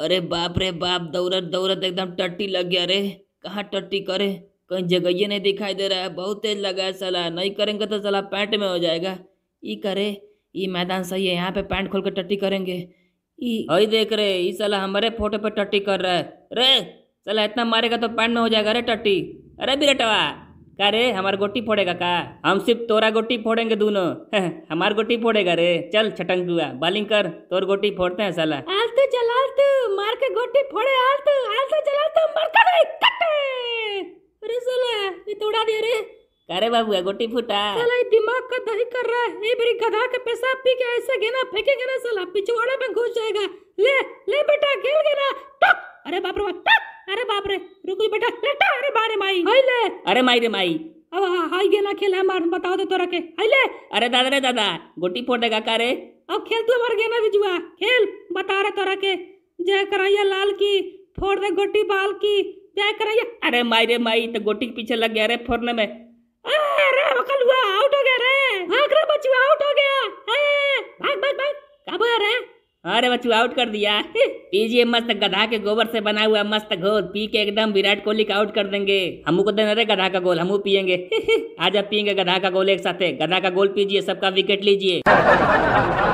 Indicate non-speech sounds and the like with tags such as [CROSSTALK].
अरे बाप रे बाप दौड़त दौड़त एकदम टट्टी लग गया अरे कहाँ टट्टी करे कहीं जगह ये नहीं दिखाई दे रहा है बहुत तेज लगा है सला नहीं करेंगे तो सलाह पैंट में हो जाएगा ई करे ई मैदान सही है यहाँ पे पैंट खोल कर टट्टी करेंगे ई देख रहे ई सलाह हमारे फोटो पे टट्टी कर रहा है रे सलाह इतना मारेगा तो पैंट में हो जाएगा अरे टट्टी अरे बिरटवा का रे हमारे गोटी फोड़ेगा का हम सिर्फ तोरा गोटी फोड़ेंगे दोनों [LAUGHS] हमारे गोटी फोड़ेगा रे चल छटंग बालिंग कर तोर गोटी फोड़ते हैं सलाह मार ಆಲ್ತು ಜಲಾಲ್ತು ಮಾರ್ಕೆ ಗೊಟ್ಟಿ ಫೋಡೆ ಆಲ್ತು ಆಲ್ತು कर दे कटे अरे साला ये तोड़ा दे रे अरे बाबू है गोटी फूटा साला ये दिमाग का दही कर रहा है ये मेरी गधा के पैसा पी के ऐसे गेना फेंकेगा ना साला पिछवाड़े में घुस जाएगा ले ले बेटा खेल गेना टक अरे बाप रे टक अरे बाप रे रुक ले बेटा लेटा अरे बारे माई हाय ले अरे माई रे माई अब हां हाय गेना खेल है मार बताओ तो तोरा के हाय ले अरे दादा रे दादा गोटी फोड़ देगा का रे अब खेल तू हमार गेना बिजुआ खेल बता रहे तोरा के जय करैया लाल की फोड़ दे गोटी बाल की जय करैया अरे माई रे माई तो गोटी के पीछे लग गया रे फोड़ने में अरे बकलुआ आउट हो गया रे भाग रे बचुआ आउट हो गया भाग भाग भाग का बोल रहे अरे बच्चू आउट कर दिया पीजिए मस्त गधा के गोबर से बना हुआ मस्त घोल पी के एकदम विराट कोहली का आउट कर देंगे हम को देना तो रे गधा का गोल हम पियेंगे आज आप पियेंगे गधा का गोल एक साथ गधा का गोल पीजिए सबका विकेट लीजिए